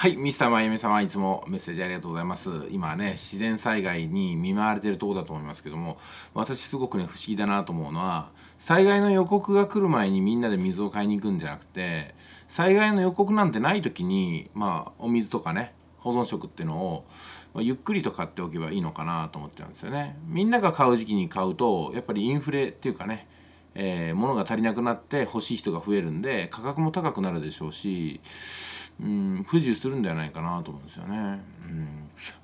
はい、ミスターまゆみ様、いつもメッセージありがとうございます。今ね、自然災害に見舞われてるとこだと思いますけども、私すごくね、不思議だなと思うのは、災害の予告が来る前にみんなで水を買いに行くんじゃなくて、災害の予告なんてない時に、まあ、お水とかね、保存食っていうのを、まあ、ゆっくりと買っておけばいいのかなと思っちゃうんですよね。みんなが買う時期に買うと、やっぱりインフレっていうかね、えー、物が足りなくなって欲しい人が増えるんで、価格も高くなるでしょうし、うん、不自由するんではないかなと思うんですよね。うん、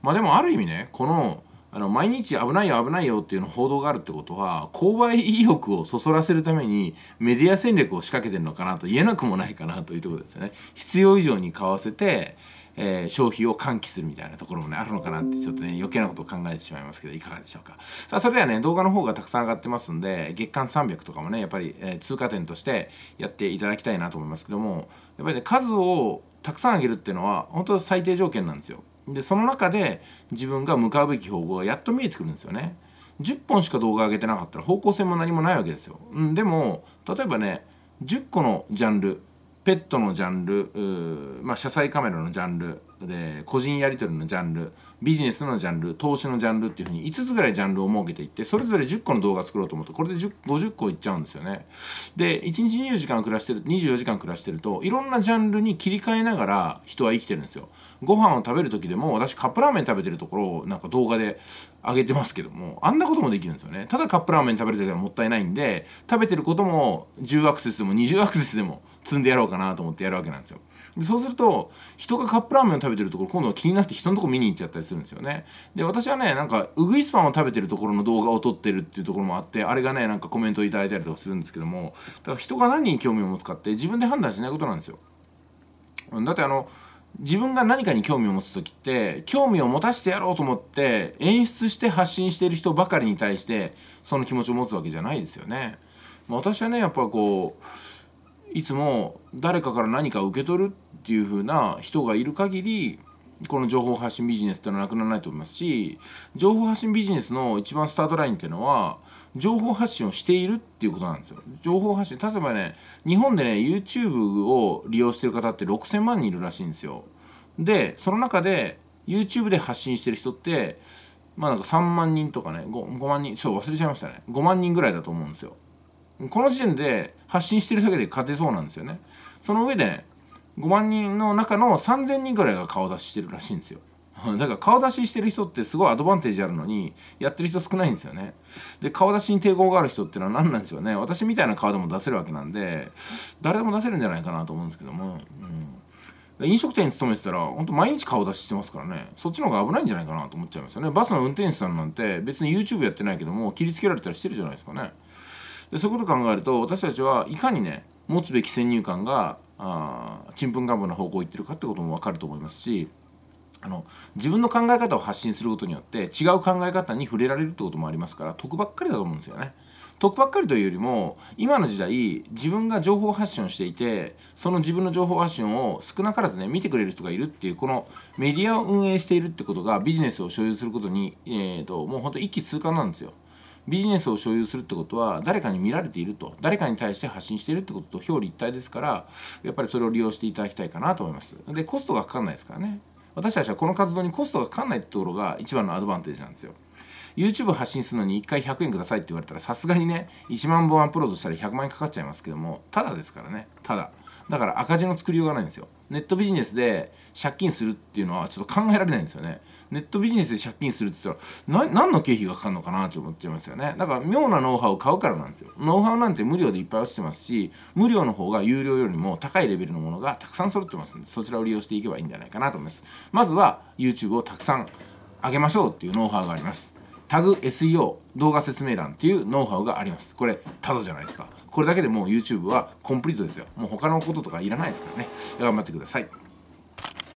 まあでもある意味ねこのあの毎日危ないよ危ないよっていうの報道があるってことは購買意欲をそそらせるためにメディア戦略を仕掛けてるのかなと言えなくもないかなというところですよね。必要以上に買わせてえー、消費を喚起するみたいなところもねあるのかなってちょっとね余計なことを考えてしまいますけどいかがでしょうかさあそれではね動画の方がたくさん上がってますんで月間300とかもねやっぱり、えー、通過点としてやっていただきたいなと思いますけどもやっぱりね数をたくさんあげるっていうのは本当最低条件なんですよ。でその中で自分が向かうべき方向がやっと見えてくるんですよね。10本しか動画上げてなかったら方向性も何もないわけですよ。うん、でも例えばね10個のジャンルペットのジャンルまあ、車載カメラのジャンルで個人やり取りのジャンルビジネスのジャンル投資のジャンルっていうふうに5つぐらいジャンルを設けていってそれぞれ10個の動画作ろうと思うとこれで50個いっちゃうんですよねで1日24時間暮らしてる24時間暮らしてるといろんなジャンルに切り替えながら人は生きてるんですよご飯を食べる時でも私カップラーメン食べてるところをなんか動画で上げてますけどもあんなこともできるんですよねただカップラーメン食べる時はもったいないんで食べてることも10アクセスでも20アクセスでも積んでやろうかなと思ってやるわけなんですよでそうすると人がカップラーメンを食べてるところ今度は気になって人のとこ見に行っちゃったりするんですよねで私はねなんかウグイスパンを食べてるところの動画を撮ってるっていうところもあってあれがねなんかコメントをいたいたりとかするんですけどもだから人が何に興味を持つかって自分で判断しないことなんですよだってあの自分が何かに興味を持つ時って興味を持たせてやろうと思って演出して発信してる人ばかりに対してその気持ちを持つわけじゃないですよね。まあ、私はねやっぱこういつも誰かから何か受け取るっていう風な人がいる限りこの情報発信ビジネスっていうのはなくならないと思いますし情報発信ビジネスの一番スタートラインっていうのは情報発信をしているっていうことなんですよ情報発信例えばね日本でね YouTube を利用してる方って6000万人いるらしいんですよでその中で YouTube で発信してる人ってまあなんか3万人とかね 5, 5万人そう忘れちゃいましたね5万人ぐらいだと思うんですよこの時点で発信してるだけで勝てそうなんですよねその上で5万人の中の3000人ぐらいが顔出ししてるらしいんですよ だから顔出ししてる人ってすごいアドバンテージあるのにやってる人少ないんですよねで顔出しに抵抗がある人ってのは何なんですよね私みたいな顔でも出せるわけなんで誰でも出せるんじゃないかなと思うんですけども、うん、飲食店に勤めてたらほんと毎日顔出ししてますからねそっちの方が危ないんじゃないかなと思っちゃいますよねバスの運転手さんなんて別に YouTube やってないけども切りつけられたりしてるじゃないですかねでそういうことを考えると私たちはいかにね持つべき先入観がちんぷんかんぷんな方向をいってるかってことも分かると思いますしあの自分の考え方を発信することによって違う考え方に触れられるってこともありますから得ばっかりだと思うんですよね。得ばっかりというよりも今の時代自分が情報発信をしていてその自分の情報発信を少なからずね見てくれる人がいるっていうこのメディアを運営しているってことがビジネスを所有することに、えーと、ともうほんと一気通貫なんですよ。ビジネスを所有するってことは誰かに見られていると誰かに対して発信しているってことと表裏一体ですからやっぱりそれを利用していただきたいかなと思いますでコストがかかんないですからね私たちはこの活動にコストがかかんないってところが一番のアドバンテージなんですよ YouTube 発信するのに1回100円くださいって言われたらさすがにね1万本アップロードしたら100万円かかっちゃいますけどもただですからねただだから赤字の作りようがないんですよネットビジネスで借金するっていうのはちょっと考えられないんですよねネットビジネスで借金するって言ったら何の経費がかかるのかなって思っちゃいますよねだから妙なノウハウを買うからなんですよノウハウなんて無料でいっぱい落ちてますし無料の方が有料よりも高いレベルのものがたくさん揃ってますんでそちらを利用していけばいいんじゃないかなと思いますまずは YouTube をたくさん上げましょうっていうノウハウがありますタグ SEO 動画説明欄っていうノウハウがありますこれただじゃないですかこれだけでもう YouTube はコンプリートですよもう他のこととかいらないですからね頑張ってください